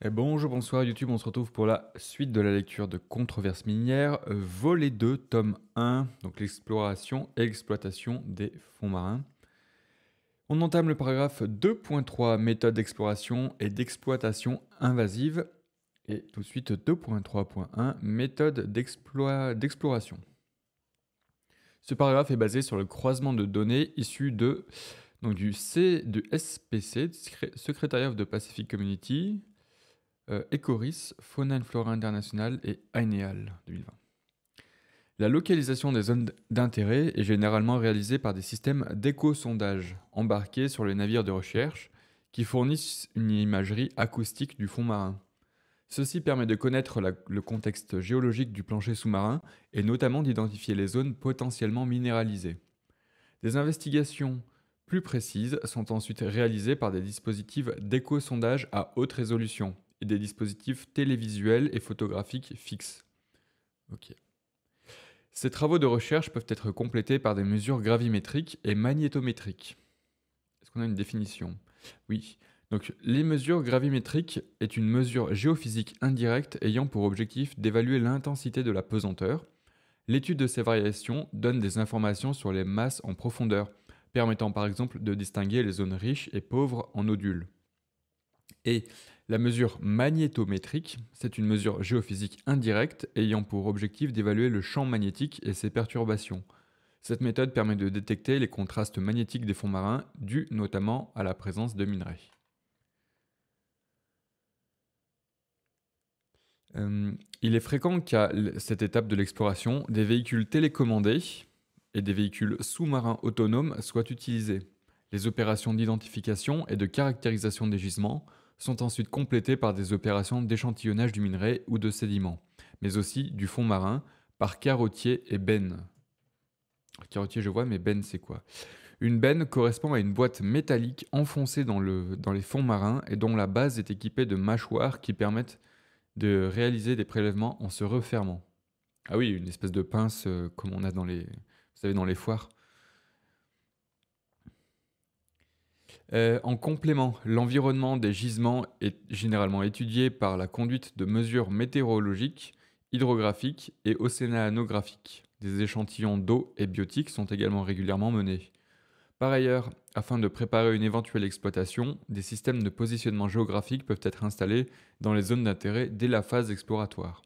Eh, bonjour, bonsoir YouTube, on se retrouve pour la suite de la lecture de Controverses minières, euh, volet 2, tome 1, donc l'exploration et exploitation des fonds marins. On entame le paragraphe 2.3, méthode d'exploration et d'exploitation invasive, et tout de suite 2.3.1, méthode d'exploration. Ce paragraphe est basé sur le croisement de données issues de, du, C, du SPC, Secrétariat of Pacific Community, euh, Ecoris, Fauna Flora International et Aineal 2020. La localisation des zones d'intérêt est généralement réalisée par des systèmes d'éco-sondage embarqués sur les navires de recherche qui fournissent une imagerie acoustique du fond marin. Ceci permet de connaître le contexte géologique du plancher sous-marin et notamment d'identifier les zones potentiellement minéralisées. Des investigations plus précises sont ensuite réalisées par des dispositifs d'éco-sondage à haute résolution, et des dispositifs télévisuels et photographiques fixes. Ces travaux de recherche peuvent être complétés par des mesures gravimétriques et magnétométriques. Est-ce qu'on a une définition Oui. Donc, les mesures gravimétriques est une mesure géophysique indirecte ayant pour objectif d'évaluer l'intensité de la pesanteur. L'étude de ces variations donne des informations sur les masses en profondeur, permettant par exemple de distinguer les zones riches et pauvres en nodules. Et la mesure magnétométrique, c'est une mesure géophysique indirecte ayant pour objectif d'évaluer le champ magnétique et ses perturbations. Cette méthode permet de détecter les contrastes magnétiques des fonds marins dus notamment à la présence de minerais. Euh, il est fréquent qu'à cette étape de l'exploration, des véhicules télécommandés et des véhicules sous-marins autonomes soient utilisés. Les opérations d'identification et de caractérisation des gisements sont ensuite complétés par des opérations d'échantillonnage du minerai ou de sédiments, mais aussi du fond marin par Carottier et benne. Carottier je vois, mais benne c'est quoi Une benne correspond à une boîte métallique enfoncée dans, le, dans les fonds marins et dont la base est équipée de mâchoires qui permettent de réaliser des prélèvements en se refermant. Ah oui, une espèce de pince euh, comme on a dans les, vous savez, dans les foires. Euh, en complément, l'environnement des gisements est généralement étudié par la conduite de mesures météorologiques, hydrographiques et océanographiques. Des échantillons d'eau et biotiques sont également régulièrement menés. Par ailleurs, afin de préparer une éventuelle exploitation, des systèmes de positionnement géographique peuvent être installés dans les zones d'intérêt dès la phase exploratoire.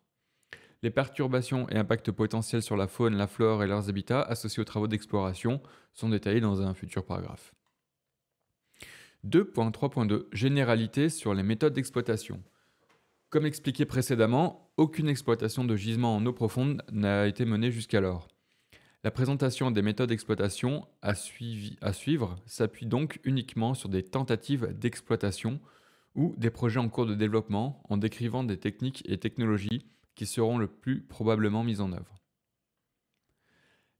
Les perturbations et impacts potentiels sur la faune, la flore et leurs habitats associés aux travaux d'exploration sont détaillés dans un futur paragraphe. 2.3.2 Généralité sur les méthodes d'exploitation. Comme expliqué précédemment, aucune exploitation de gisements en eau profonde n'a été menée jusqu'alors. La présentation des méthodes d'exploitation à, à, suivre s'appuie donc uniquement sur des tentatives d'exploitation ou des projets en cours de développement en décrivant des techniques et technologies qui seront le plus probablement mises en œuvre.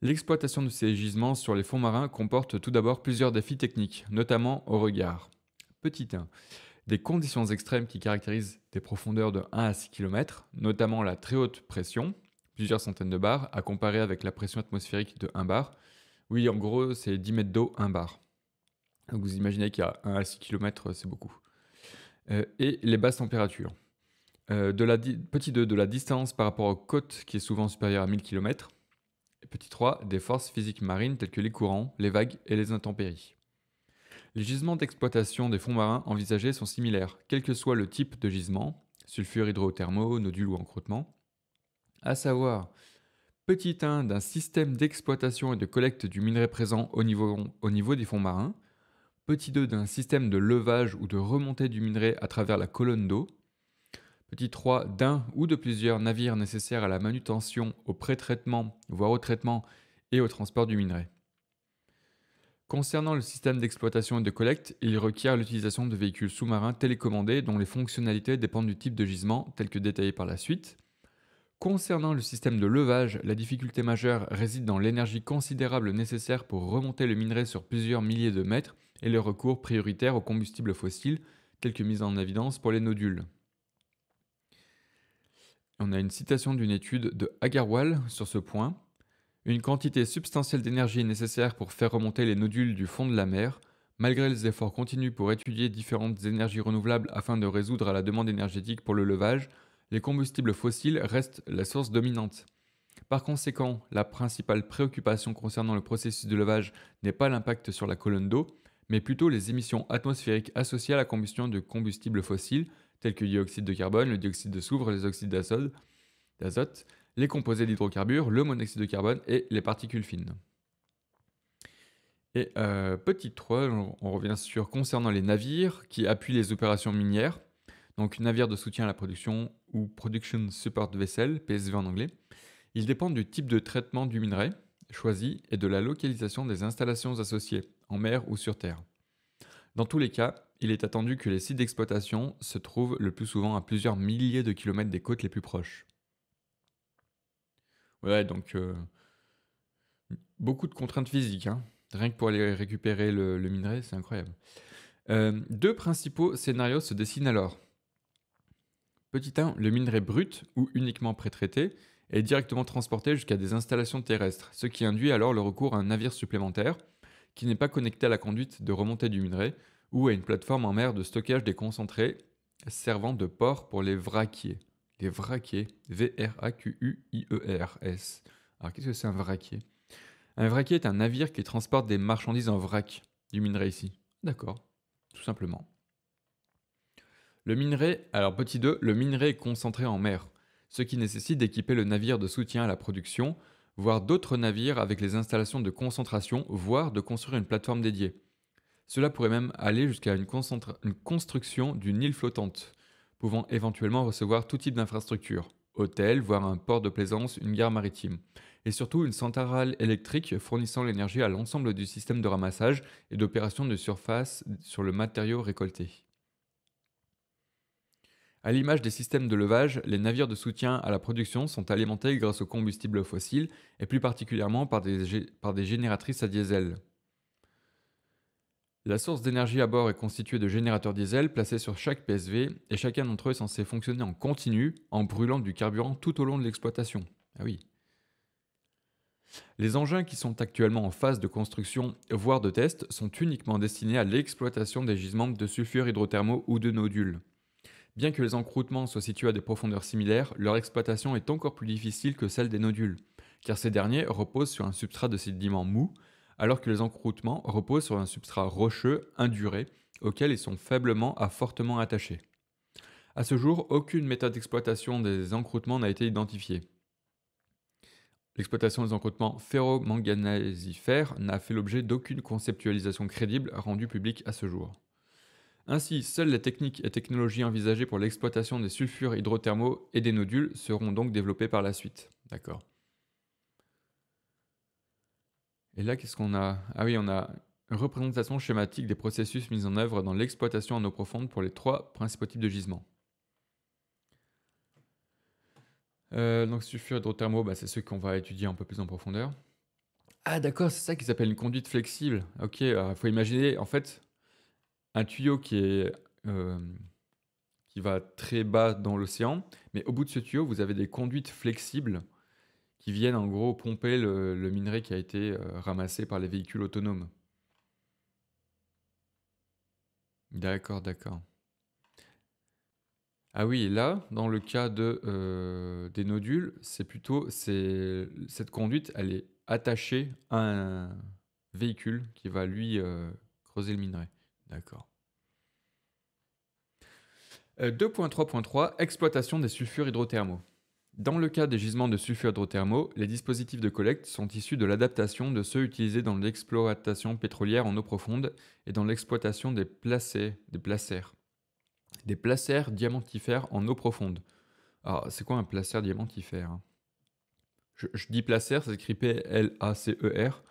L'exploitation de ces gisements sur les fonds marins comporte tout d'abord plusieurs défis techniques, notamment au regard. Petit 1. Des conditions extrêmes qui caractérisent des profondeurs de 1 à 6 km, notamment la très haute pression, plusieurs centaines de bars, à comparer avec la pression atmosphérique de 1 bar. Oui, en gros, c'est 10 mètres d'eau, 1 bar. Donc vous imaginez qu'à 1 à 6 km, c'est beaucoup. Euh, et les basses températures. Euh, de la petit 2, de la distance par rapport aux côtes qui est souvent supérieure à 1000 km petit 3, des forces physiques marines telles que les courants, les vagues et les intempéries. Les gisements d'exploitation des fonds marins envisagés sont similaires, quel que soit le type de gisement, sulfure hydrothermaux, nodule ou encroûtement, à savoir petit 1 d'un système d'exploitation et de collecte du minerai présent au niveau, au niveau des fonds marins, petit 2 d'un système de levage ou de remontée du minerai à travers la colonne d'eau, Petit 3, d'un ou de plusieurs navires nécessaires à la manutention, au pré-traitement, voire au traitement et au transport du minerai. Concernant le système d'exploitation et de collecte, il requiert l'utilisation de véhicules sous-marins télécommandés dont les fonctionnalités dépendent du type de gisement tel que détaillé par la suite. Concernant le système de levage, la difficulté majeure réside dans l'énergie considérable nécessaire pour remonter le minerai sur plusieurs milliers de mètres et le recours prioritaire aux combustibles fossiles, tel que mis en évidence pour les nodules. On a une citation d'une étude de Agarwal sur ce point. Une quantité substantielle d'énergie est nécessaire pour faire remonter les nodules du fond de la mer. Malgré les efforts continus pour étudier différentes énergies renouvelables afin de résoudre à la demande énergétique pour le levage, les combustibles fossiles restent la source dominante. Par conséquent, la principale préoccupation concernant le processus de levage n'est pas l'impact sur la colonne d'eau, mais plutôt les émissions atmosphériques associées à la combustion de combustibles fossiles, tels que le dioxyde de carbone, le dioxyde de soufre, les oxydes d'azote, les composés d'hydrocarbures, le monoxyde de carbone et les particules fines. Et euh, petite 3, on, revient sur concernant les navires qui appuient les opérations minières, donc navires de soutien à la production ou Production Support Vessel, PSV en anglais. Ils dépendent du type de traitement du minerai choisi et de la localisation des installations associées, en mer ou sur terre. Dans tous les cas, il est attendu que les sites d'exploitation se trouvent le plus souvent à plusieurs milliers de kilomètres des côtes les plus proches. Ouais, donc euh, beaucoup de contraintes physiques, hein. rien que pour aller récupérer le, minerai, c'est incroyable. Euh, deux principaux scénarios se dessinent alors. Petit 1, le minerai brut ou uniquement pré-traité est directement transporté jusqu'à des installations terrestres, ce qui induit alors le recours à un navire supplémentaire qui n'est pas connecté à la conduite de remontée du minerai, ou à une plateforme en mer de stockage des concentrés servant de port pour les vraquiers. Les vraquiers, V-R-A-Q-U-I-E-R-S. Alors qu'est-ce que c'est un vraquier Un vraquier est un navire qui transporte des marchandises en vrac, du minerai ici. D'accord, tout simplement. Le minerai, alors petit 2, le minerai est concentré en mer, ce qui nécessite d'équiper le navire de soutien à la production, voire d'autres navires avec les installations de concentration, voire de construire une plateforme dédiée. Cela pourrait même aller jusqu'à une, construction d'une île flottante, pouvant éventuellement recevoir tout type d'infrastructures, hôtel, voire un port de plaisance, une gare maritime, et surtout une centrale électrique fournissant l'énergie à l'ensemble du système de ramassage et d'opération de surface sur le matériau récolté. À l'image des systèmes de levage, les navires de soutien à la production sont alimentés grâce aux combustibles fossiles et plus particulièrement par des, par des génératrices à diesel. La source d'énergie à bord est constituée de générateurs diesel placés sur chaque PSV et chacun d'entre eux est censé fonctionner en continu en brûlant du carburant tout au long de l'exploitation. Ah oui. Les engins qui sont actuellement en phase de construction, voire de test, sont uniquement destinés à l'exploitation des gisements de sulfure hydrothermaux ou de nodules. Bien que les encroûtements soient situés à des profondeurs similaires, leur exploitation est encore plus difficile que celle des nodules, car ces derniers reposent sur un substrat de sédiments mou alors que les encroutements reposent sur un substrat rocheux induré auquel ils sont faiblement à fortement attachés. À ce jour, aucune méthode d'exploitation des encroutements n'a été identifiée. L'exploitation des encroutements ferromanganésifères n'a fait l'objet d'aucune conceptualisation crédible rendue publique à ce jour. Ainsi, seules les techniques et technologies envisagées pour l'exploitation des sulfures hydrothermaux et des nodules seront donc développées par la suite. D'accord. Et là, qu'est-ce qu'on a Ah oui, on a une représentation schématique des processus mis en œuvre dans l'exploitation en eau profonde pour les trois principaux types de gisements. Euh, donc sulfure hydrothermo, bah, c'est ceux qu'on va étudier un peu plus en profondeur. Ah d'accord, c'est ça qui s'appelle une conduite flexible. Ok, il euh, faut imaginer en fait un tuyau qui est euh, qui va très bas dans l'océan, mais au bout de ce tuyau, vous avez des conduites flexibles qui viennent en gros pomper le, minerai qui a été euh, ramassé par les véhicules autonomes. D'accord, d'accord. Ah oui, là, dans le cas de, euh, des nodules, c'est plutôt cette conduite, elle est attachée à un véhicule qui va lui euh, creuser le minerai. D'accord. 2.3.3 Exploitation des sulfures hydrothermaux. Dans le cas des gisements de sulfure hydrothermaux, les dispositifs de collecte sont issus de l'adaptation de ceux utilisés dans l'exploitation pétrolière en eau profonde et dans l'exploitation des placers, des placères, des diamantifères en eau profonde. Alors, ah, c'est quoi un placer diamantifère hein je, dis placer, c'est écrit P-L-A-C-E-R.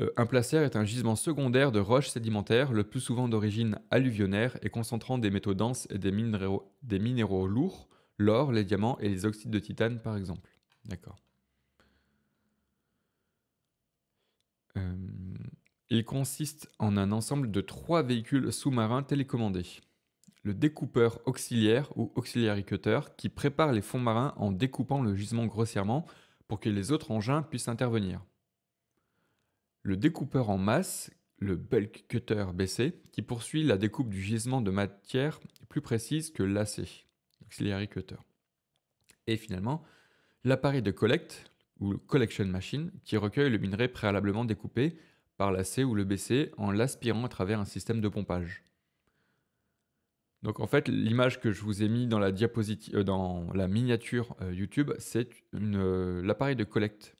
Euh, un placer est un gisement secondaire de roches sédimentaires, le plus souvent d'origine alluvionnaire et concentrant des métaux denses et des minéraux lourds, l'or, les diamants et les oxydes de titane, par exemple. D'accord. Euh, il consiste en un ensemble de trois véhicules sous-marins télécommandés. Le découpeur auxiliaire ou auxiliary cutter qui prépare les fonds marins en découpant le gisement grossièrement pour que les autres engins puissent intervenir. Le découpeur en masse, le bulk cutter BC, qui poursuit la découpe du gisement de matière plus précise que l'AC. Et finalement, l'appareil de collecte, ou collection machine, qui recueille le minerai préalablement découpé par la C ou le BC en l'aspirant à travers un système de pompage. Donc en fait, l'image que je vous ai mise dans la, diapositive, euh, dans la miniature euh, YouTube, c'est euh, l'appareil de collecte.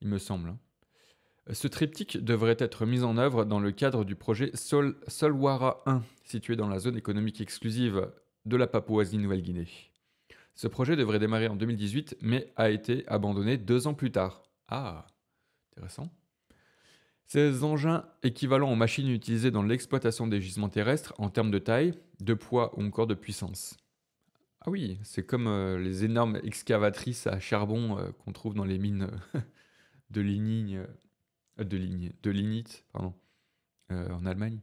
Il me semble. Hein. Ce triptyque devrait être mis en œuvre dans le cadre du projet Sol Solwara 1, situé dans la zone économique exclusive de la Papouasie-Nouvelle-Guinée. Ce projet devrait démarrer en 2018, mais a été abandonné deux ans plus tard. Ah, intéressant. Ces engins équivalents aux machines utilisées dans l'exploitation des gisements terrestres en termes de taille, de poids ou encore de puissance. Ah oui, c'est comme euh, les énormes excavatrices à charbon euh, qu'on trouve dans les mines de lignine euh. Euh, de ligne, de lignite, pardon, euh, en Allemagne.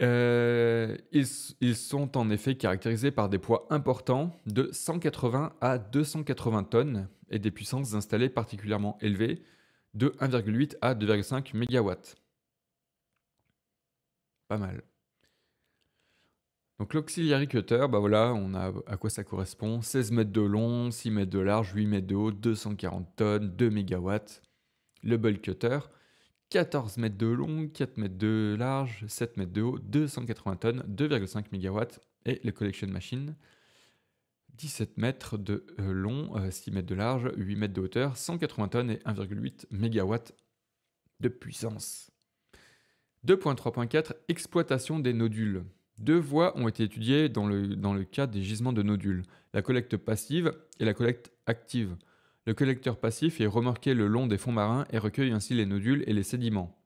Euh, ils, sont en effet caractérisés par des poids importants de 180 à 280 tonnes et des puissances installées particulièrement élevées de 1,8 à 2,5 MW. Pas mal. Donc l'auxiliary cutter, bah voilà, on a à quoi ça correspond 16 mètres de long, 6 mètres de large, 8 mètres de haut, 240 tonnes, 2 mégawatts le bulk cutter, 14 mètres de long, 4 mètres de large, 7 mètres de haut, 280 tonnes, 2,5 mégawatts. et le collection machine. 17 mètres de euh, long, 6 euh, mètres de large, 8 mètres de hauteur, 180 tonnes et 1,8 MW de puissance. 2.3.4 Exploitation des nodules. Deux voies ont été étudiées dans le, dans le cas des gisements de nodules, la collecte passive et la collecte active. Le collecteur passif est remorqué le long des fonds marins et recueille ainsi les nodules et les sédiments.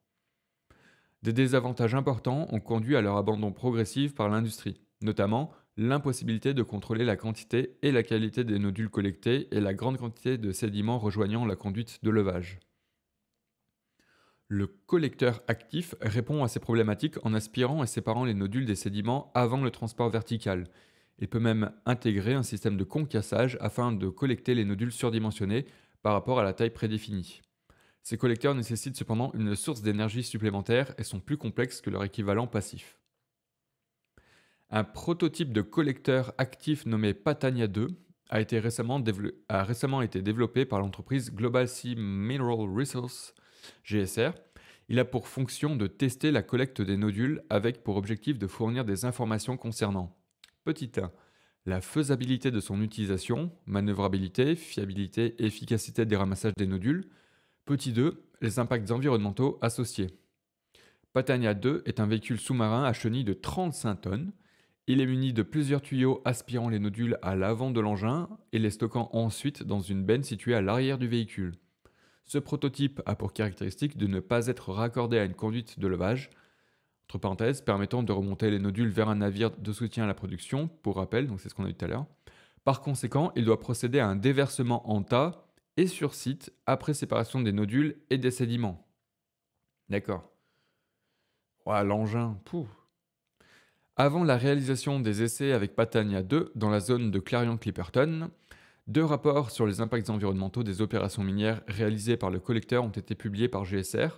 Des désavantages importants ont conduit à leur abandon progressif par l'industrie, notamment l'impossibilité de contrôler la quantité et la qualité des nodules collectés et la grande quantité de sédiments rejoignant la conduite de levage. Le collecteur actif répond à ces problématiques en aspirant et séparant les nodules des sédiments avant le transport vertical. Il peut même intégrer un système de concassage afin de collecter les nodules surdimensionnés par rapport à la taille prédéfinie. Ces collecteurs nécessitent cependant une source d'énergie supplémentaire et sont plus complexes que leur équivalent passif. Un prototype de collecteur actif nommé Patania 2 a, récemment récemment été développé par l'entreprise Global Sea Mineral Resource GSR. Il a pour fonction de tester la collecte des nodules avec pour objectif de fournir des informations concernant Petit 1. La faisabilité de son utilisation, manœuvrabilité, fiabilité, efficacité des ramassages des nodules. Petit 2. Les impacts environnementaux associés. Patania 2 est un véhicule sous-marin à chenilles de 35 tonnes. Il est muni de plusieurs tuyaux aspirant les nodules à l'avant de l'engin et les stockant ensuite dans une benne située à l'arrière du véhicule. Ce prototype a pour caractéristique de ne pas être raccordé à une conduite de levage, entre parenthèses, permettant de remonter les nodules vers un navire de soutien à la production, pour rappel, donc c'est ce qu'on a vu tout à l'heure. Par conséquent, il doit procéder à un déversement en tas et sur site après séparation des nodules et des sédiments. D'accord. Ouah, l'engin, pouh Avant la réalisation des essais avec Patania 2 dans la zone de Clarion-Clipperton, deux rapports sur les impacts environnementaux des opérations minières réalisées par le collecteur ont été publiés par GSR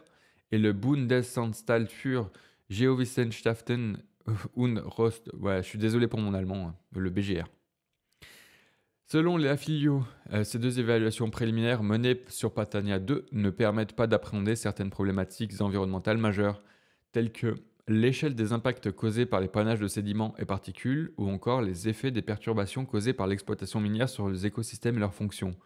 et le Bundesanstalt für Geowissenschaften und Rost. Ouais, je suis désolé pour mon allemand, hein, le BGR. Selon les affiliés, euh, ces deux évaluations préliminaires menées sur Patania 2 ne permettent pas d'appréhender certaines problématiques environnementales majeures, telles que l'échelle des impacts causés par les panaches de sédiments et particules, ou encore les effets des perturbations causées par l'exploitation minière sur les écosystèmes et leurs fonctions.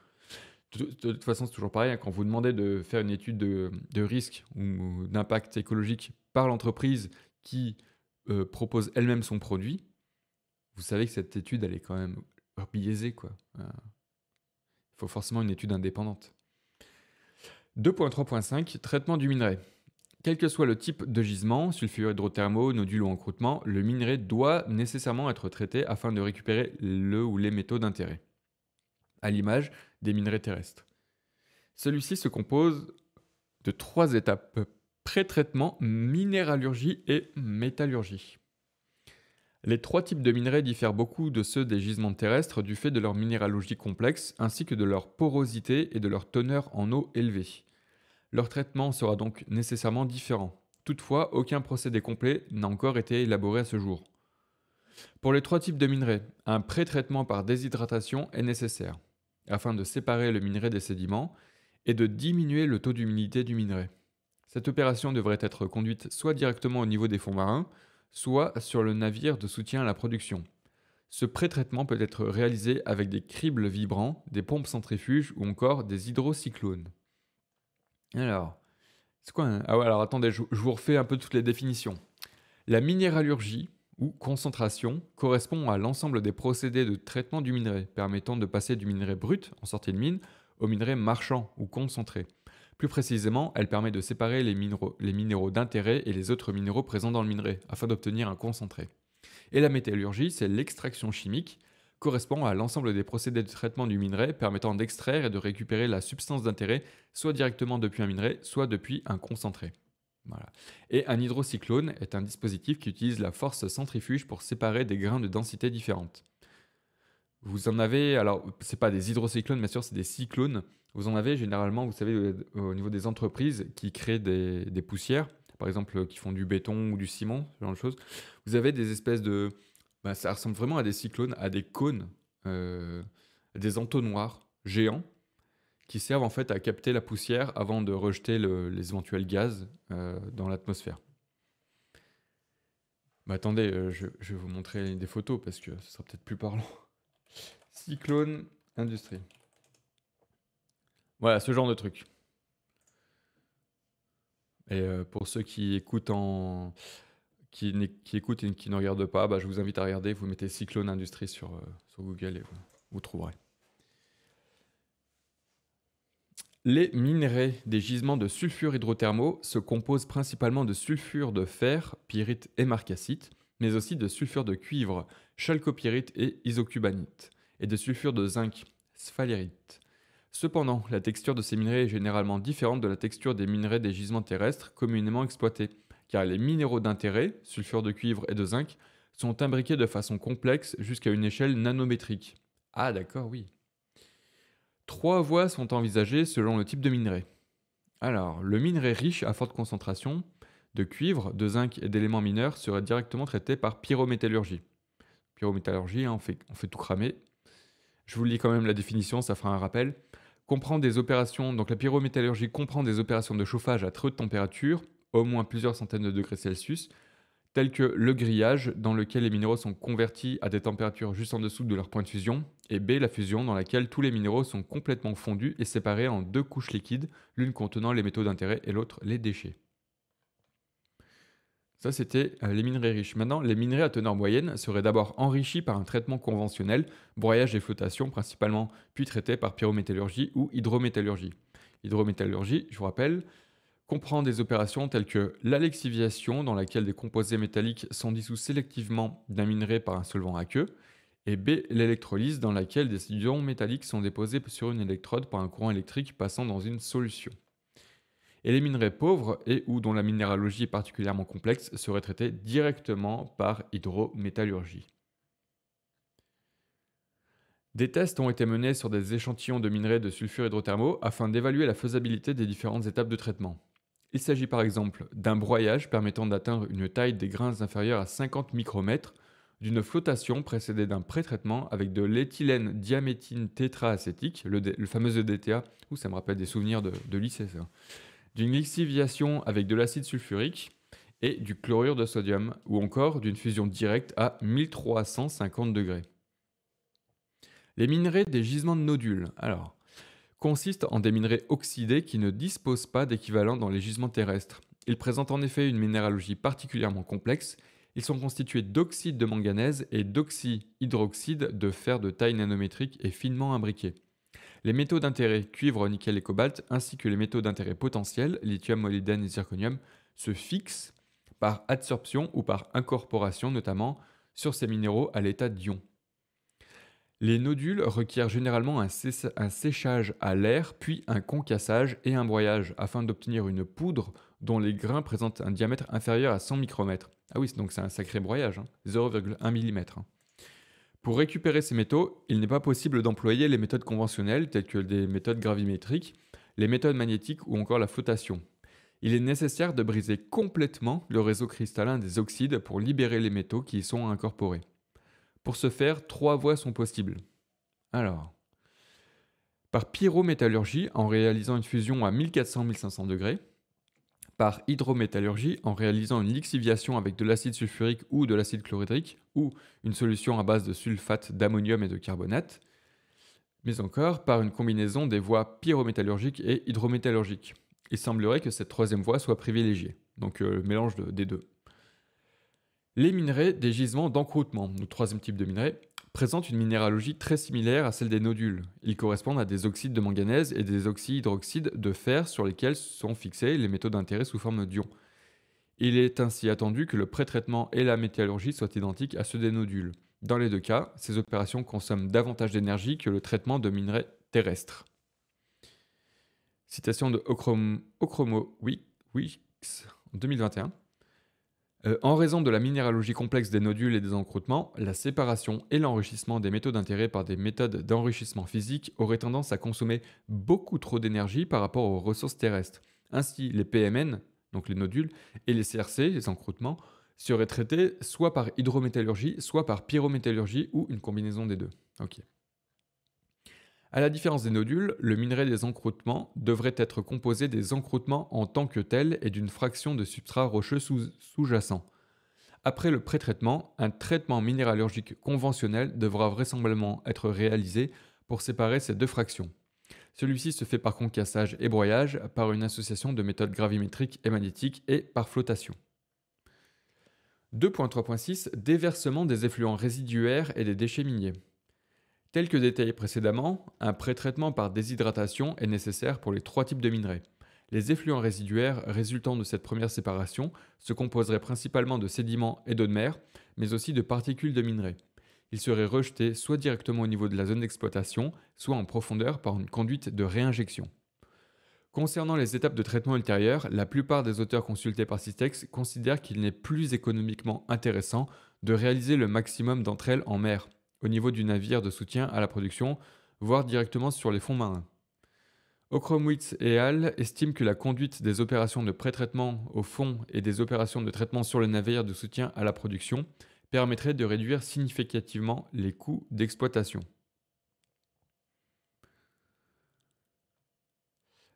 De, toute façon, c'est toujours pareil, hein, quand vous demandez de faire une étude de, de risque ou d'impact écologique par l'entreprise qui euh, propose elle-même son produit, vous savez que cette étude, elle est quand même biaisée. Quoi. Euh, il faut forcément une étude indépendante. 2.3.5 Traitement du minerai. Quel que soit le type de gisement, sulfure hydrothermo, nodule ou encroûtement, le minerai doit nécessairement être traité afin de récupérer le ou les métaux d'intérêt, à l'image des minerais terrestres. Celui-ci se compose de trois étapes pré-traitement, minéralurgie et métallurgie. Les trois types de minerais diffèrent beaucoup de ceux des gisements terrestres du fait de leur minéralogie complexe ainsi que de leur porosité et de leur teneur en eau élevée. Leur traitement sera donc nécessairement différent. Toutefois, aucun procédé complet n'a encore été élaboré à ce jour. Pour les trois types de minerais, un pré-traitement par déshydratation est nécessaire afin de séparer le minerai des sédiments et de diminuer le taux d'humidité du minerai. Cette opération devrait être conduite soit directement au niveau des fonds marins, soit sur le navire de soutien à la production. Ce pré-traitement peut être réalisé avec des cribles vibrants, des pompes centrifuges ou encore des hydrocyclones. Alors, c'est quoi Ah ouais, alors attendez, je, je vous refais un peu toutes les définitions. La minéralurgie, ou concentration, correspond à l'ensemble des procédés de traitement du minerai, permettant de passer du minerai brut, en sortie de mine, au minerai marchand ou concentré. Plus précisément, elle permet de séparer les minéraux, d'intérêt et les autres minéraux présents dans le minerai, afin d'obtenir un concentré. Et la métallurgie, c'est l'extraction chimique, correspond à l'ensemble des procédés de traitement du minerai permettant d'extraire et de récupérer la substance d'intérêt, soit directement depuis un minerai, soit depuis un concentré. Et un hydrocyclone est un dispositif qui utilise la force centrifuge pour séparer des grains de densité différentes. Vous en avez, alors c'est pas des hydrocyclones, bien sûr, c'est des cyclones. Vous en avez généralement, vous savez, euh, au niveau des entreprises qui créent des, poussières, par exemple, euh, qui font du béton ou du ciment, ce genre de choses. Vous avez des espèces de. Bah, ça ressemble vraiment à des cyclones, à des cônes, euh, des entonnoirs géants qui servent en fait à capter la poussière avant de rejeter les éventuels gaz euh, dans l'atmosphère. attendez, je, je vais vous montrer des photos parce que ce sera peut-être plus parlant. Cyclone, industrie. Voilà, ce genre de truc. Et euh, pour ceux qui écoutent en qui, écoutent et qui ne regardent pas, bah, je vous invite à regarder. Vous mettez Cyclone Industrie euh, sur, Google et vous, trouverez. Les minerais des gisements de sulfure hydrothermaux se composent principalement de sulfure de fer, pyrite et marcassite, mais aussi de sulfure de cuivre, chalcopyrite et isocubanite, et de sulfure de zinc, sphalérite. Cependant, la texture de ces minerais est généralement différente de la texture des minerais des gisements terrestres communément exploités, car les minéraux d'intérêt, sulfure de cuivre et de zinc, sont imbriqués de façon complexe jusqu'à une échelle nanométrique. Ah d'accord, oui. Trois voies sont envisagées selon le type de minerai. Alors, le minerai riche à forte concentration de cuivre, de zinc et d'éléments mineurs serait directement traité par pyrométallurgie. Pyrométallurgie, hein, on fait tout cramer. Je vous lis quand même la définition, ça fera un rappel comprend des opérations, donc la pyrométallurgie comprend des opérations de chauffage à très haute température, au moins plusieurs centaines de degrés Celsius, telles que le grillage, dans lequel les minéraux sont convertis à des températures juste en dessous de leur point de fusion, et B, la fusion, dans laquelle tous les minéraux sont complètement fondus et séparés en deux couches liquides, l'une contenant les métaux d'intérêt et l'autre les déchets. Ça, c'était euh, les minerais riches. Maintenant, les minerais à teneur moyenne seraient d'abord enrichis par un traitement conventionnel, broyage et flottation principalement, puis traités par pyrométallurgie ou hydrométallurgie. Hydrométallurgie, je vous rappelle, comprend des opérations telles que l'alexiviation, dans laquelle des composés métalliques sont dissous sélectivement d'un minerai par un solvant aqueux, et B, l'électrolyse, dans laquelle des ions métalliques sont déposés sur une électrode par un courant électrique passant dans une solution et les minerais pauvres et ou dont la minéralogie est particulièrement complexe seraient traités directement par hydrométallurgie. Des tests ont été menés sur des échantillons de minerais de sulfure hydrothermaux afin d'évaluer la faisabilité des différentes étapes de traitement. Il s'agit par exemple d'un broyage permettant d'atteindre une taille des grains inférieure à 50 micromètres, d'une flottation précédée d'un pré-traitement avec de l'éthylène diaméthine tétraacétique, le, fameux EDTA, où ça me rappelle des souvenirs de, de lycée d'une lixiviation avec de l'acide sulfurique et du chlorure de sodium, ou encore d'une fusion directe à 1350 degrés. Les minerais des gisements de nodules, alors, consistent en des minerais oxydés qui ne disposent pas d'équivalent dans les gisements terrestres. Ils présentent en effet une minéralogie particulièrement complexe. Ils sont constitués d'oxyde de manganèse et d'oxyhydroxyde de fer de taille nanométrique et finement imbriqués. Les métaux d'intérêt cuivre, nickel et cobalt, ainsi que les métaux d'intérêt potentiel, lithium, molybdène et zirconium, se fixent par adsorption ou par incorporation notamment sur ces minéraux à l'état d'ion. Les nodules requièrent généralement un, séchage à l'air, puis un concassage et un broyage afin d'obtenir une poudre dont les grains présentent un diamètre inférieur à 100 micromètres. Ah oui, donc c'est un sacré broyage, 0,1 hein. mm. Pour récupérer ces métaux, il n'est pas possible d'employer les méthodes conventionnelles telles que des méthodes gravimétriques, les méthodes magnétiques ou encore la flottation. Il est nécessaire de briser complètement le réseau cristallin des oxydes pour libérer les métaux qui y sont incorporés. Pour ce faire, trois voies sont possibles. Alors, par pyrométallurgie en réalisant une fusion à 1400-1500 degrés, par hydrométallurgie en réalisant une lixiviation avec de l'acide sulfurique ou de l'acide chlorhydrique ou une solution à base de sulfate d'ammonium et de carbonate, mais encore par une combinaison des voies pyrométallurgiques et hydrométallurgiques. Il semblerait que cette troisième voie soit privilégiée, donc euh, le mélange des deux. Les minerais des gisements d'encroûtement, le troisième type de minerais, « Présente une minéralogie très similaire à celle des nodules. Ils correspondent à des oxydes de manganèse et des oxyhydroxydes de fer sur lesquels sont fixés les métaux d'intérêt sous forme d'ions. Il est ainsi attendu que le pré-traitement et la métallurgie soient identiques à ceux des nodules. Dans les deux cas, ces opérations consomment davantage d'énergie que le traitement de minerais terrestres. Citation de Okromo, oui, oui, 2021. Euh, en raison de la minéralogie complexe des nodules et des encroûtements, la séparation et l'enrichissement des métaux d'intérêt par des méthodes d'enrichissement physique auraient tendance à consommer beaucoup trop d'énergie par rapport aux ressources terrestres. Ainsi, les PMN, donc les nodules, et les CRC, les encroûtements, seraient traités soit par hydrométallurgie, soit par pyrométallurgie ou une combinaison des deux. À la différence des nodules, le minerai des encroûtements devrait être composé des encroûtements en tant que tels et d'une fraction de substrat rocheux sous-jacent. Après le pré-traitement, un traitement minéralurgique conventionnel devra vraisemblablement être réalisé pour séparer ces deux fractions. Celui-ci se fait par concassage et broyage, par une association de méthodes gravimétriques et magnétiques et par flottation. 2.3.6 Déversement des effluents résiduaires et des déchets miniers. Tel que détaillé précédemment, un pré-traitement par déshydratation est nécessaire pour les trois types de minerais. Les effluents résiduaires résultant de cette première séparation se composeraient principalement de sédiments et d'eau de mer, mais aussi de particules de minerais. Ils seraient rejetés soit directement au niveau de la zone d'exploitation, soit en profondeur par une conduite de réinjection. Concernant les étapes de traitement ultérieures, la plupart des auteurs consultés par Systex considèrent qu'il n'est plus économiquement intéressant de réaliser le maximum d'entre elles en mer au niveau du navire de soutien à la production, voire directement sur les fonds marins. Okromwitz et Hall estiment que la conduite des opérations de pré-traitement au fond et des opérations de traitement sur le navire de soutien à la production permettrait de réduire significativement les coûts d'exploitation.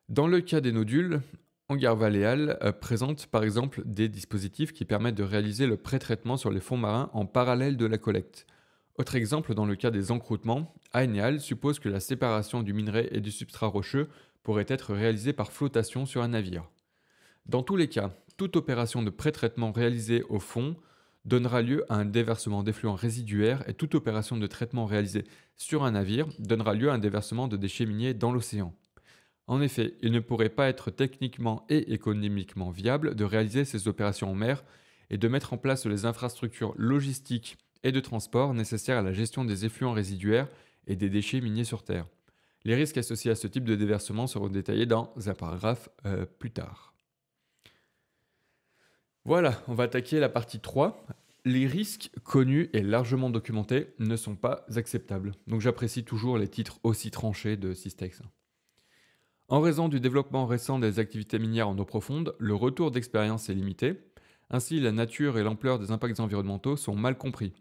Dans le cas des nodules, Angarval et Hall euh, présentent par exemple des dispositifs qui permettent de réaliser le pré-traitement sur les fonds marins en parallèle de la collecte autre exemple, dans le cas des encroûtements, Aignal suppose que la séparation du minerai et du substrat rocheux pourrait être réalisée par flottation sur un navire. Dans tous les cas, toute opération de pré-traitement réalisée au fond donnera lieu à un déversement d'effluents résiduaires et toute opération de traitement réalisée sur un navire donnera lieu à un déversement de déchets miniers dans l'océan. En effet, il ne pourrait pas être techniquement et économiquement viable de réaliser ces opérations en mer et de mettre en place les infrastructures logistiques et de transport nécessaires à la gestion des effluents résiduaires et des déchets miniers sur Terre. Les risques associés à ce type de déversement seront détaillés dans un paragraphe euh, plus tard. Voilà, on va attaquer la partie 3. Les risques connus et largement documentés ne sont pas acceptables. Donc j'apprécie toujours les titres aussi tranchés de Systex. En raison du développement récent des activités minières en eau profonde, le retour d'expérience est limité. Ainsi, la nature et l'ampleur des impacts environnementaux sont mal compris.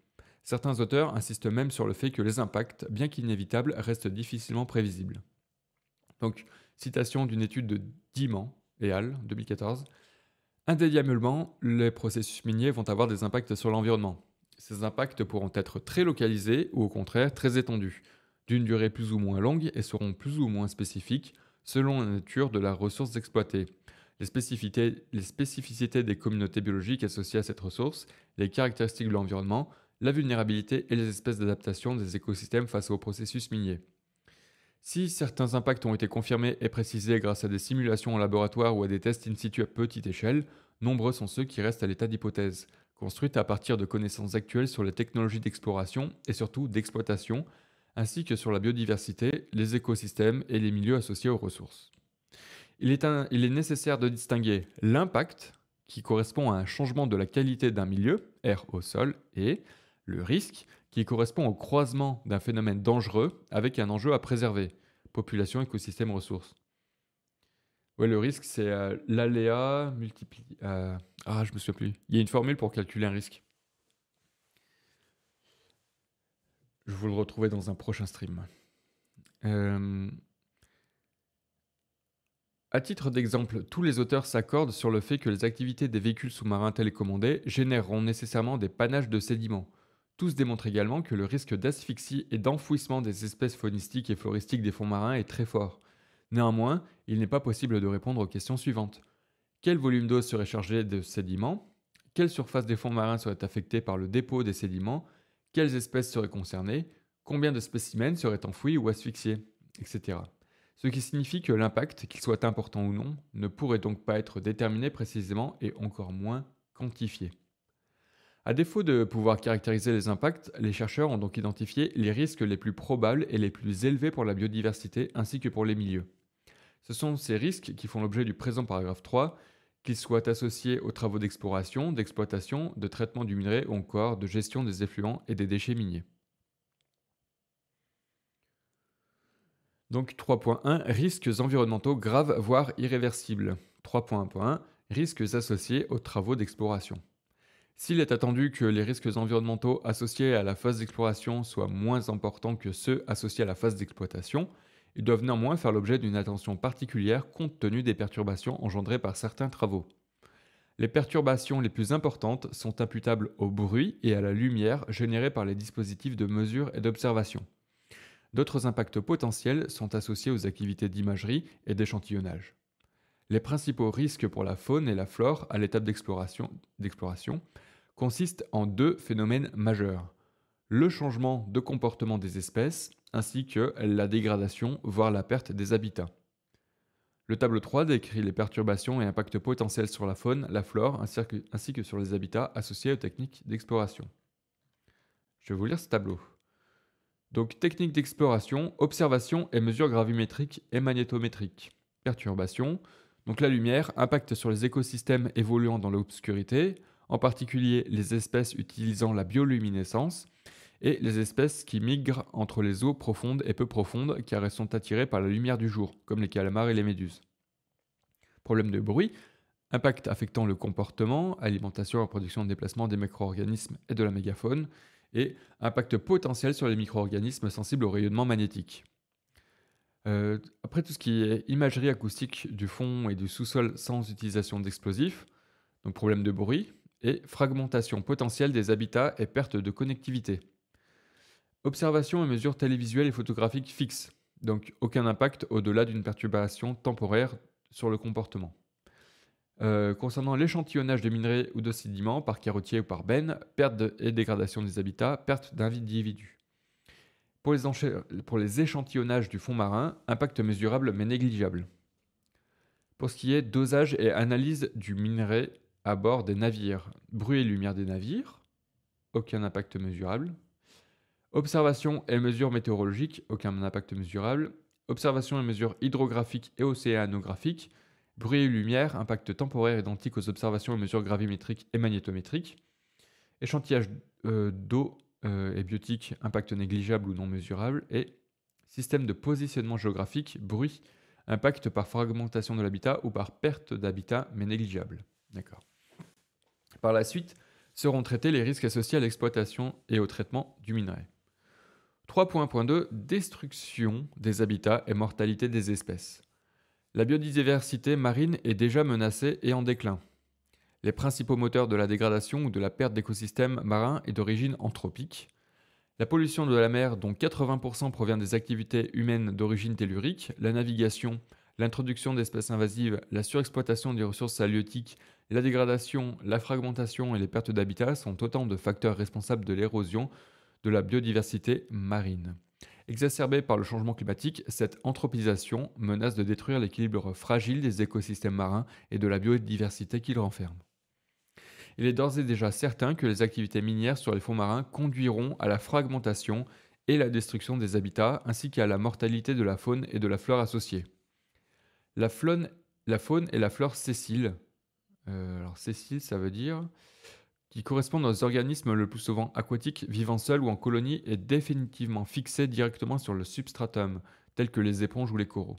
Certains auteurs insistent même sur le fait que les impacts, bien qu'inévitables, restent difficilement prévisibles. Donc, citation d'une étude de Diman et Hall, 2014. Indéniablement, les processus miniers vont avoir des impacts sur l'environnement. Ces impacts pourront être très localisés ou au contraire très étendus, d'une durée plus ou moins longue et seront plus ou moins spécifiques selon la nature de la ressource exploitée. les spécificités des communautés biologiques associées à cette ressource, les caractéristiques de l'environnement, la vulnérabilité et les espèces d'adaptation des écosystèmes face aux processus miniers. Si certains impacts ont été confirmés et précisés grâce à des simulations en laboratoire ou à des tests in situ à petite échelle, nombreux sont ceux qui restent à l'état d'hypothèse, construites à partir de connaissances actuelles sur les technologies d'exploration et surtout d'exploitation, ainsi que sur la biodiversité, les écosystèmes et les milieux associés aux ressources. Il est, il est nécessaire de distinguer l'impact, qui correspond à un changement de la qualité d'un milieu, air au sol, et le risque, qui correspond au croisement d'un phénomène dangereux avec un enjeu à préserver, population, écosystème, ressources. Ouais, le risque, c'est euh, l'aléa multiplié. Euh, ah, je me souviens plus. Il y a une formule pour calculer un risque. Je vous le retrouverai dans un prochain stream. Euh, à titre d'exemple, tous les auteurs s'accordent sur le fait que les activités des véhicules sous-marins télécommandés généreront nécessairement des panaches de sédiments, tous démontrent également que le risque d'asphyxie et d'enfouissement des espèces faunistiques et floristiques des fonds marins est très fort. Néanmoins, il n'est pas possible de répondre aux questions suivantes. Quel volume d'eau serait chargé de sédiments Quelle surface des fonds marins serait affectée par le dépôt des sédiments Quelles espèces seraient concernées Combien de spécimens seraient enfouis ou asphyxiés Etc. Ce qui signifie que l'impact, qu'il soit important ou non, ne pourrait donc pas être déterminé précisément et encore moins quantifié. À défaut de pouvoir caractériser les impacts, les chercheurs ont donc identifié les risques les plus probables et les plus élevés pour la biodiversité ainsi que pour les milieux. Ce sont ces risques qui font l'objet du présent paragraphe 3, qu'ils soient associés aux travaux d'exploration, d'exploitation, de traitement du minerai ou encore de gestion des effluents et des déchets miniers. Donc 3.1 Risques environnementaux graves voire irréversibles. 3.1.1 Risques associés aux travaux d'exploration. S'il est attendu que les risques environnementaux associés à la phase d'exploration soient moins importants que ceux associés à la phase d'exploitation, ils doivent néanmoins faire l'objet d'une attention particulière compte tenu des perturbations engendrées par certains travaux. Les perturbations les plus importantes sont imputables au bruit et à la lumière générés par les dispositifs de mesure et d'observation. D'autres impacts potentiels sont associés aux activités d'imagerie et d'échantillonnage. Les principaux risques pour la faune et la flore à l'étape d'exploration consiste en deux phénomènes majeurs. Le changement de comportement des espèces ainsi que la dégradation, voire la perte des habitats. Le tableau 3 décrit les perturbations et impacts potentiels sur la faune, la flore, ainsi que sur les habitats associés aux techniques d'exploration. Je vais vous lire ce tableau. Donc technique d'exploration, observation et mesures gravimétriques et magnétométriques. Perturbation, donc la lumière, impact sur les écosystèmes évoluant dans l'obscurité, en particulier les espèces utilisant la bioluminescence et les espèces qui migrent entre les eaux profondes et peu profondes car elles sont attirées par la lumière du jour, comme les calamars et les méduses. Problème de bruit, impact affectant le comportement, alimentation, reproduction, déplacement des micro-organismes et de la mégafaune, et impact potentiel sur les micro-organismes sensibles au rayonnement magnétique. Euh, après tout ce qui est imagerie acoustique du fond et du sous-sol sans utilisation d'explosifs, donc problème de bruit, et fragmentation potentielle des habitats et perte de connectivité. Observation et mesures télévisuelles et photographiques fixes, donc aucun impact au-delà d'une perturbation temporaire sur le comportement. Euh, concernant l'échantillonnage de minerais ou de sédiments par carottier ou par benne, perte et dégradation des habitats, perte d'individus. Pour, pour les échantillonnages du fond marin, impact mesurable mais négligeable. Pour ce qui est dosage et analyse du minerai à bord des navires. Bruit et lumière des navires, aucun impact mesurable. Observation et mesures météorologiques, aucun impact mesurable. Observation et mesures hydrographiques et océanographiques, bruit et lumière, impact temporaire identique aux observations et mesures gravimétriques et magnétométriques. Échantillage euh, d'eau euh, et biotique, impact négligeable ou non mesurable. Et système de positionnement géographique, bruit, impact par fragmentation de l'habitat ou par perte d'habitat, mais négligeable. D'accord. Par la suite, seront traités les risques associés à l'exploitation et au traitement du minerai. 3.2 Destruction des habitats et mortalité des espèces. La biodiversité marine est déjà menacée et en déclin. Les principaux moteurs de la dégradation ou de la perte d'écosystèmes marins est d'origine anthropique. La pollution de la mer, dont 80% provient des activités humaines d'origine tellurique, la navigation, l'introduction d'espèces invasives, la surexploitation des ressources halieutiques, la dégradation, la fragmentation et les pertes d'habitat sont autant de facteurs responsables de l'érosion de la biodiversité marine. Exacerbée par le changement climatique, cette anthropisation menace de détruire l'équilibre fragile des écosystèmes marins et de la biodiversité qu'ils renferment. Il est d'ores et déjà certain que les activités minières sur les fonds marins conduiront à la fragmentation et la destruction des habitats, ainsi qu'à la mortalité de la faune et de la flore associées. La, faune et la flore sessile, euh, alors, Cécile, ça veut dire qui correspondent aux organismes le plus souvent aquatiques, vivant seuls ou en colonie et définitivement fixés directement sur le substratum, tels que les éponges ou les coraux.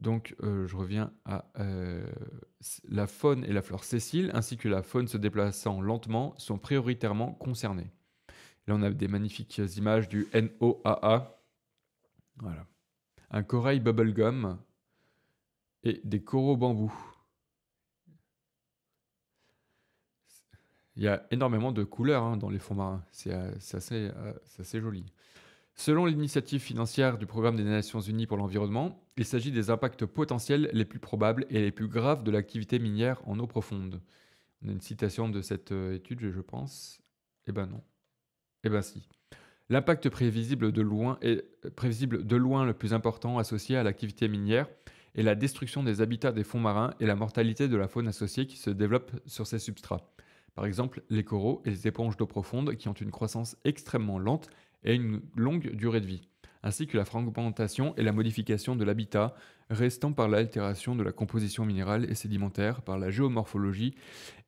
Donc, euh, je reviens à euh, la faune et la flore cécile, ainsi que la faune se déplaçant lentement, sont prioritairement concernées. Là, on a des magnifiques images du NOAA. Voilà. Un corail bubblegum et des coraux bambous. Il y a énormément de couleurs hein, dans les fonds marins. Euh, euh, c'est assez, joli. Selon l'initiative financière du programme des Nations Unies pour l'environnement, il s'agit des impacts potentiels les plus probables et les plus graves de l'activité minière en eau profonde. On a une citation de cette euh, étude, je pense. Eh ben non. Eh ben si. L'impact prévisible de loin prévisible de loin le plus important associé à l'activité minière est la destruction des habitats des fonds marins et la mortalité de la faune associée qui se développe sur ces substrats. Par exemple, les coraux et les éponges d'eau profonde qui ont une croissance extrêmement lente et une longue durée de vie, ainsi que la fragmentation et la modification de l'habitat, restant par l'altération de la composition minérale et sédimentaire, par la géomorphologie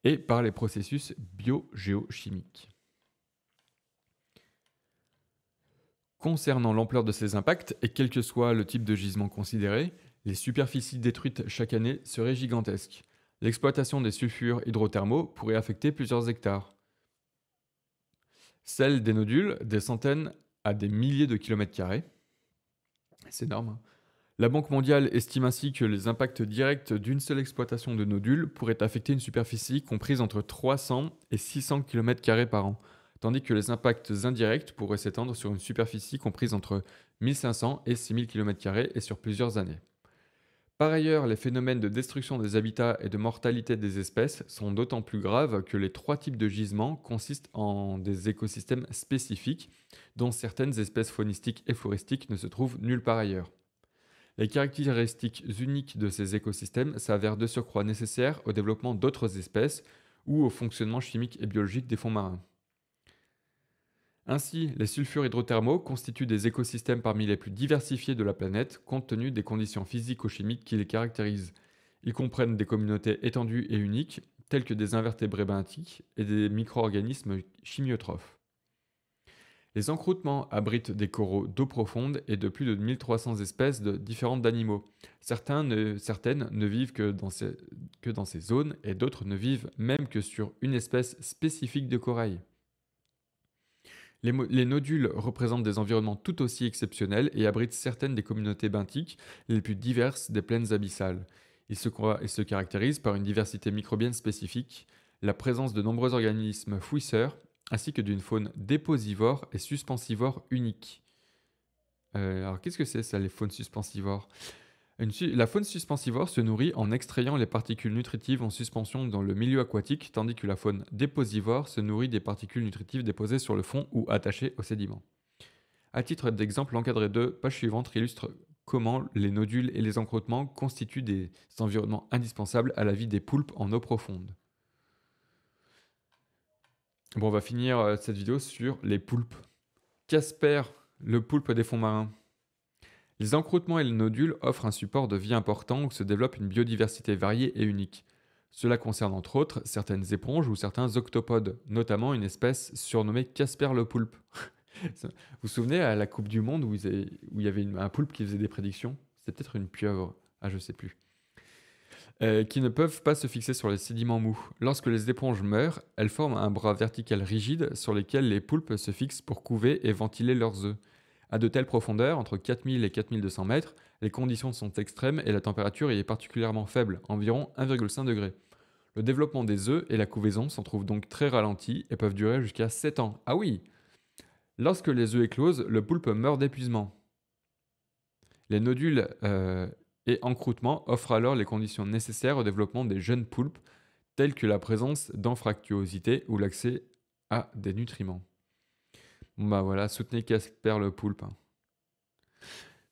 et par les processus biogéochimiques. Concernant l'ampleur de ces impacts, et quel que soit le type de gisement considéré, les superficies détruites chaque année seraient gigantesques l'exploitation des sulfures hydrothermaux pourrait affecter plusieurs hectares. Celle des nodules, des centaines à des milliers de kilomètres carrés. C'est énorme. Hein. La Banque mondiale estime ainsi que les impacts directs d'une seule exploitation de nodules pourraient affecter une superficie comprise entre 300 et 600 km par an, tandis que les impacts indirects pourraient s'étendre sur une superficie comprise entre 1500 et 6000 km et sur plusieurs années. Par ailleurs, les phénomènes de destruction des habitats et de mortalité des espèces sont d'autant plus graves que les trois types de gisements consistent en des écosystèmes spécifiques, dont certaines espèces faunistiques et floristiques ne se trouvent nulle part ailleurs. Les caractéristiques uniques de ces écosystèmes s'avèrent de surcroît nécessaires au développement d'autres espèces ou au fonctionnement chimique et biologique des fonds marins. Ainsi, les sulfures hydrothermaux constituent des écosystèmes parmi les plus diversifiés de la planète compte tenu des conditions physico-chimiques qui les caractérisent. Ils comprennent des communautés étendues et uniques, telles que des invertébrés benthiques et des micro-organismes chimiotrophes. Les encroûtements abritent des coraux d'eau profonde et de plus de 1300 espèces de différentes d'animaux. certaines ne vivent que que dans ces zones et d'autres ne vivent même que sur une espèce spécifique de corail. Les, nodules représentent des environnements tout aussi exceptionnels et abritent certaines des communautés benthiques les plus diverses des plaines abyssales. Ils se, se caractérisent par une diversité microbienne spécifique, la présence de nombreux organismes fouisseurs, ainsi que d'une faune déposivore et suspensivore unique. Euh, alors qu'est-ce que c'est ça, les faunes suspensivores la faune suspensivore se nourrit en extrayant les particules nutritives en suspension dans le milieu aquatique, tandis que la faune déposivore se nourrit des particules nutritives déposées sur le fond ou attachées au sédiment. À titre d'exemple, l'encadré 2, page suivante, illustre comment les nodules et les encroûtements constituent des environnements indispensables à la vie des poulpes en eau profonde. Bon, on va finir euh, cette vidéo sur les poulpes. Casper, le poulpe des fonds marins. Les encroûtements et les nodules offrent un support de vie important où se développe une biodiversité variée et unique. Cela concerne entre autres certaines éponges ou certains octopodes, notamment une espèce surnommée Casper le poulpe. vous vous souvenez à la Coupe du Monde où, il y avait un poulpe qui faisait des prédictions C'était peut-être une pieuvre, ah je sais plus. Euh, qui ne peuvent pas se fixer sur les sédiments mous. Lorsque les éponges meurent, elles forment un bras vertical rigide sur lequel les poulpes se fixent pour couver et ventiler leurs œufs. À de telles profondeurs, entre 4000 et 4200 mètres, les conditions sont extrêmes et la température y est particulièrement faible, environ 1,5 degré. Le développement des œufs et la couvaison s'en trouvent donc très ralentis et peuvent durer jusqu'à 7 ans. Ah oui Lorsque les œufs éclosent, le poulpe meurt d'épuisement. Les nodules euh, et encroûtements offrent alors les conditions nécessaires au développement des jeunes poulpes, telles que la présence d'anfractuosité ou l'accès à des nutriments. Bah voilà, soutenez Casper le poulpe.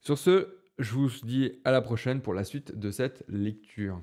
Sur ce, je vous dis à la prochaine pour la suite de cette lecture.